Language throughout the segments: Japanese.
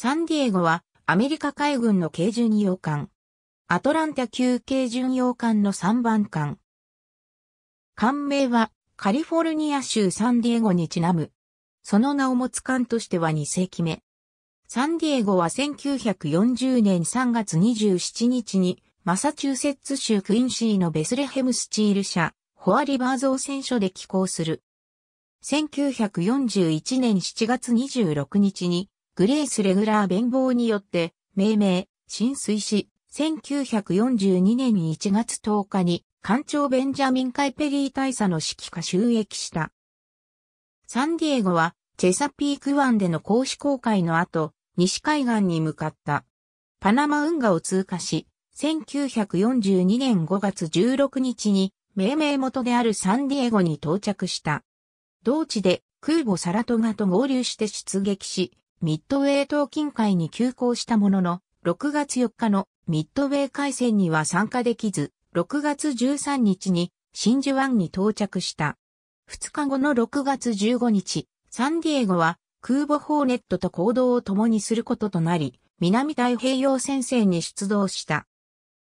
サンディエゴはアメリカ海軍の軽巡洋艦。アトランタ級軽巡洋艦の3番艦。艦名はカリフォルニア州サンディエゴにちなむ。その名を持つ艦としては2世紀目。サンディエゴは1940年3月27日にマサチューセッツ州クインシーのベスレヘムスチール社、ホアリバー造船所で寄港する。1941年7月26日にグレース・レグラー弁望によって、命名、浸水し、1942年1月10日に、艦長ベンジャミン・カイペリー大佐の指揮下収益した。サンディエゴは、チェサピーク湾での公使公開の後、西海岸に向かった。パナマ運河を通過し、1942年5月16日に、命名元であるサンディエゴに到着した。同地で空母サラトガと合流して出撃し、ミッドウェー島近海に急行したものの、6月4日のミッドウェー海戦には参加できず、6月13日に真珠湾に到着した。2日後の6月15日、サンディエゴは空母ホーネットと行動を共にすることとなり、南太平洋戦線に出動した。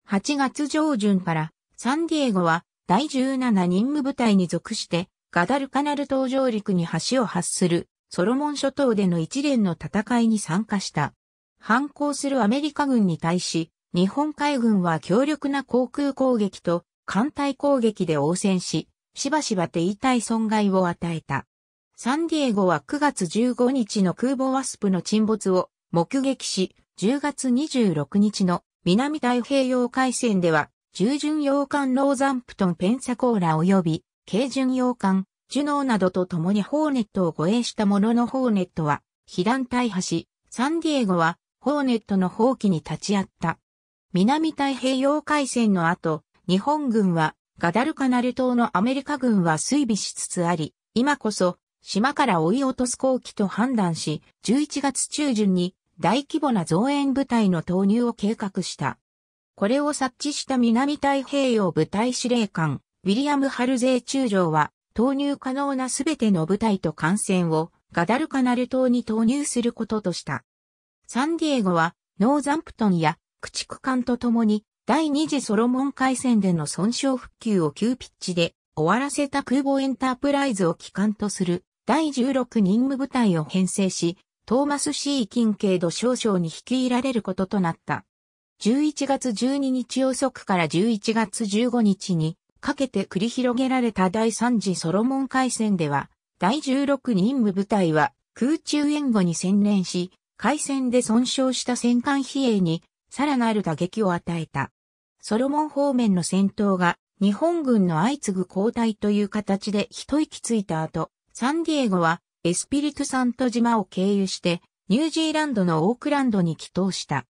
8月上旬からサンディエゴは第17任務部隊に属してガダルカナル島上陸に橋を発するソロモン諸島での一連の戦いに参加した。反抗するアメリカ軍に対し、日本海軍は強力な航空攻撃と艦隊攻撃で応戦し、しばしば手痛い損害を与えた。サンディエゴは9月15日の空母ワスプの沈没を目撃し、10月26日の南太平洋海戦では、従順洋艦ローザンプトンペンサコーラ及び軽巡洋艦ジュノーなどと共にホーネットを護衛したもののホーネットは、被弾大破し、サンディエゴは、ホーネットの放棄に立ち会った。南太平洋海戦の後、日本軍は、ガダルカナル島のアメリカ軍は衰備しつつあり、今こそ、島から追い落とす後期と判断し、11月中旬に大規模な増援部隊の投入を計画した。これを察知した南太平洋部隊司令官、ウィリアム・ハルゼイ中将は、投入可能なすべての部隊と艦船をガダルカナル島に投入することとした。サンディエゴはノーザンプトンや駆逐艦と共に第二次ソロモン海戦での損傷復旧を急ピッチで終わらせた空母エンタープライズを機関とする第16任務部隊を編成し、トーマス C 近景度少将に率いられることとなった。11月12日遅くから11月15日にかけて繰り広げられた第3次ソロモン海戦では、第16任務部隊は空中援護に専念し、海戦で損傷した戦艦比叡にさらなる打撃を与えた。ソロモン方面の戦闘が日本軍の相次ぐ交代という形で一息ついた後、サンディエゴはエスピリトサント島を経由してニュージーランドのオークランドに帰投した。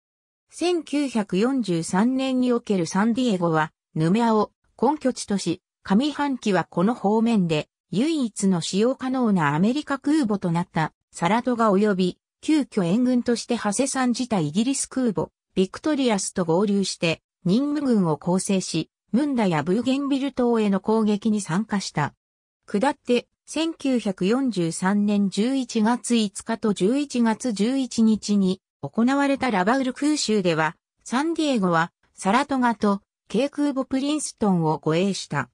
1943年におけるサンディエゴはヌメアを本拠地とし、上半期はこの方面で唯一の使用可能なアメリカ空母となったサラトガ及び急遽援軍として長谷さん自体イギリス空母ビクトリアスと合流して任務軍を構成し、ムンダやブーゲンビル島への攻撃に参加した。下って1943年11月5日と11月11日に行われたラバウル空襲では、サンディエゴはサラトガと軽空母プリンストンを護衛した。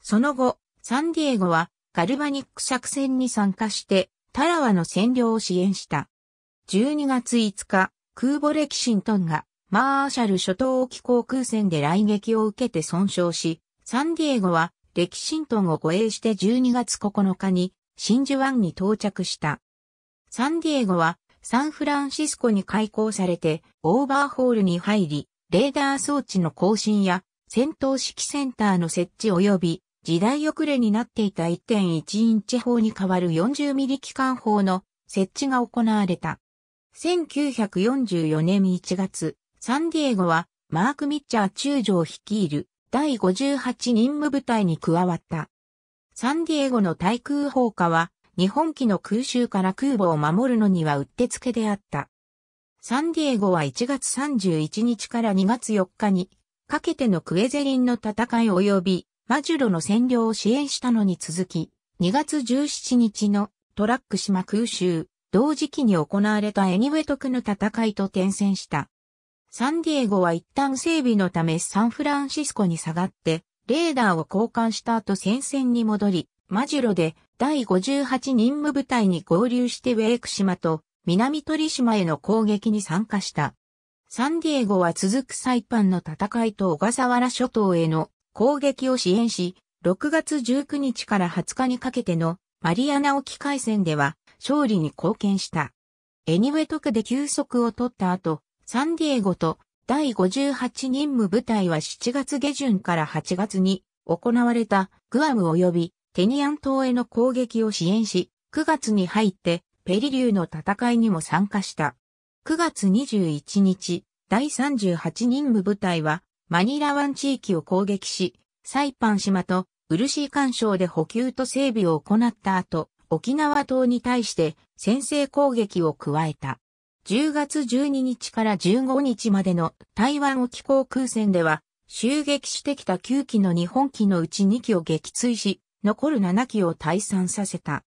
その後、サンディエゴはガルバニック作戦に参加して、タラワの占領を支援した。12月5日、空母レキシントンがマーシャル諸島沖航空戦で雷撃を受けて損傷し、サンディエゴはレキシントンを護衛して12月9日に真珠湾に到着した。サンディエゴはサンフランシスコに開港されてオーバーホールに入り、レーダー装置の更新や戦闘式センターの設置及び時代遅れになっていた1.1インチ砲に代わる40ミリ機関砲の設置が行われた。1944年1月、サンディエゴはマーク・ミッチャー中将率いる第58任務部隊に加わった。サンディエゴの対空砲火は日本機の空襲から空母を守るのにはうってつけであった。サンディエゴは1月31日から2月4日にかけてのクエゼリンの戦い及びマジュロの占領を支援したのに続き、2月17日のトラック島空襲、同時期に行われたエニウェトクの戦いと転戦した。サンディエゴは一旦整備のためサンフランシスコに下がって、レーダーを交換した後戦線に戻り、マジュロで第58任務部隊に合流してウェーク島と南鳥島への攻撃に参加した。サンディエゴは続くサイパンの戦いと小笠原諸島への攻撃を支援し、6月19日から20日にかけてのマリアナ沖海戦では勝利に貢献した。エニウェトクで休息を取った後、サンディエゴと第58任務部隊は7月下旬から8月に行われたグアム及びテニアン島への攻撃を支援し、9月に入ってペリリューの戦いにも参加した。9月21日、第38任務部隊は、マニラ湾地域を攻撃し、サイパン島とウルシー干渉で補給と整備を行った後、沖縄島に対して先制攻撃を加えた。10月12日から15日までの台湾沖航空戦では、襲撃してきた9機の日本機のうち2機を撃墜し、残る7機を退散させた。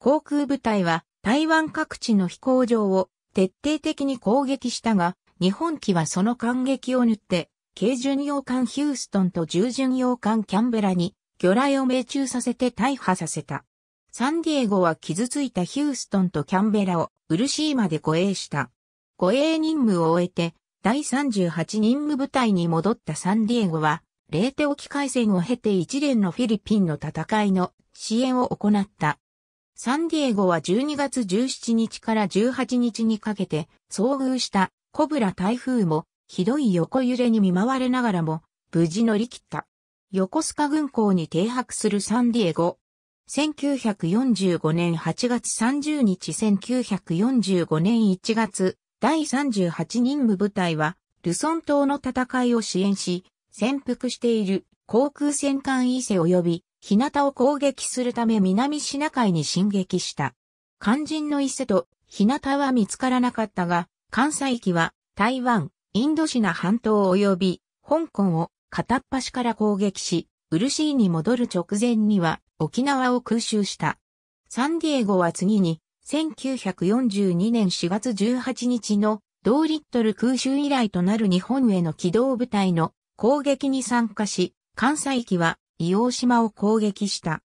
航空部隊は台湾各地の飛行場を徹底的に攻撃したが、日本機はその感激を塗って、軽巡洋艦ヒューストンと重巡洋艦キャンベラに魚雷を命中させて大破させた。サンディエゴは傷ついたヒューストンとキャンベラを漆井まで護衛した。護衛任務を終えて、第38任務部隊に戻ったサンディエゴは、レーテ沖海戦を経て一連のフィリピンの戦いの支援を行った。サンディエゴは12月17日から18日にかけて遭遇したコブラ台風もひどい横揺れに見舞われながらも無事乗り切った。横須賀軍港に停泊するサンディエゴ。1945年8月30日1945年1月第38任務部隊はルソン島の戦いを支援し潜伏している航空戦艦伊勢及び日向を攻撃するため南シナ海に進撃した。肝心の伊勢と日向は見つからなかったが、関西機は台湾、インドシナ半島及び香港を片っ端から攻撃し、シーに戻る直前には沖縄を空襲した。サンディエゴは次に1942年4月18日の同リットル空襲以来となる日本への機動部隊の攻撃に参加し、関西機は伊王島を攻撃した。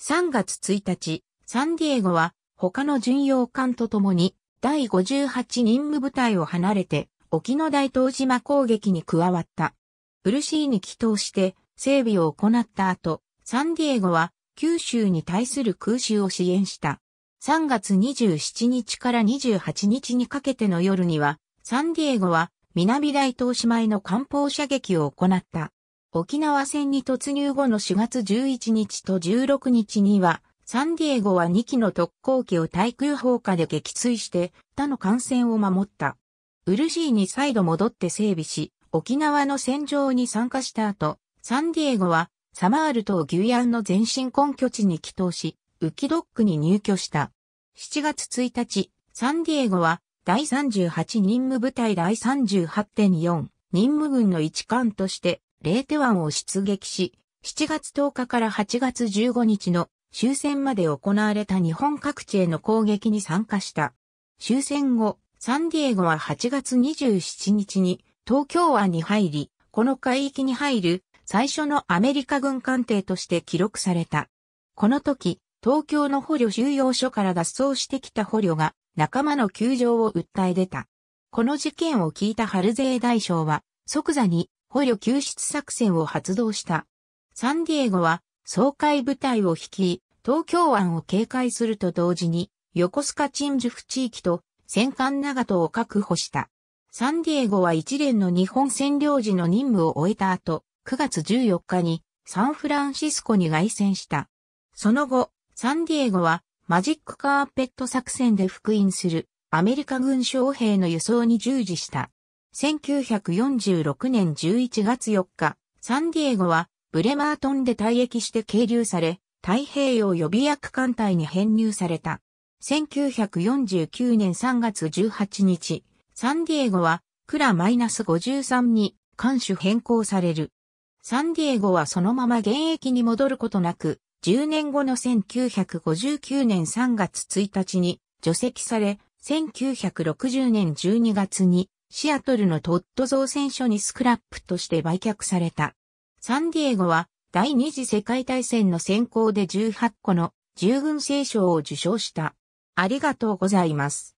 3月1日、サンディエゴは他の巡洋艦と共に第58任務部隊を離れて沖の大東島攻撃に加わった。ブルシーに祈祷して整備を行った後、サンディエゴは九州に対する空襲を支援した。3月27日から28日にかけての夜には、サンディエゴは南大東島への艦砲射撃を行った。沖縄戦に突入後の4月11日と16日には、サンディエゴは2機の特攻機を対空砲火で撃墜して他の艦船を守った。ウルシーに再度戻って整備し、沖縄の戦場に参加した後、サンディエゴはサマール島ギュイアンの前身根拠地に帰投し、ウキドックに入居した。7月1日、サンディエゴは第38任務部隊第38.4任務軍の一艦としてレーテ湾を出撃し、7月10日から8月15日の終戦まで行われた日本各地への攻撃に参加した。終戦後、サンディエゴは8月27日に東京湾に入り、この海域に入る最初のアメリカ軍艦艇として記録された。この時、東京の捕虜収容所から脱走してきた捕虜が仲間の窮状を訴え出た。この事件を聞いたハルゼー大将は即座に捕虜救出作戦を発動した。サンディエゴは、総会部隊を率い、東京湾を警戒すると同時に、横須賀鎮守府地域と戦艦長門を確保した。サンディエゴは一連の日本占領時の任務を終えた後、9月14日にサンフランシスコに凱旋した。その後、サンディエゴはマジックカーペット作戦で復員するアメリカ軍将兵の輸送に従事した。1946年11月4日、サンディエゴはブレマートンで退役して係留され、太平洋予備役艦隊に編入された。1949年3月18日、サンディエゴはクラマイナス -53 に艦首変更される。サンディエゴはそのまま現役に戻ることなく、10年後の1959年3月1日に除籍され、1960年12月にシアトルのトッド造船所にスクラップとして売却された。サンディエゴは第二次世界大戦の選考で18個の従軍聖賞を受賞した。ありがとうございます。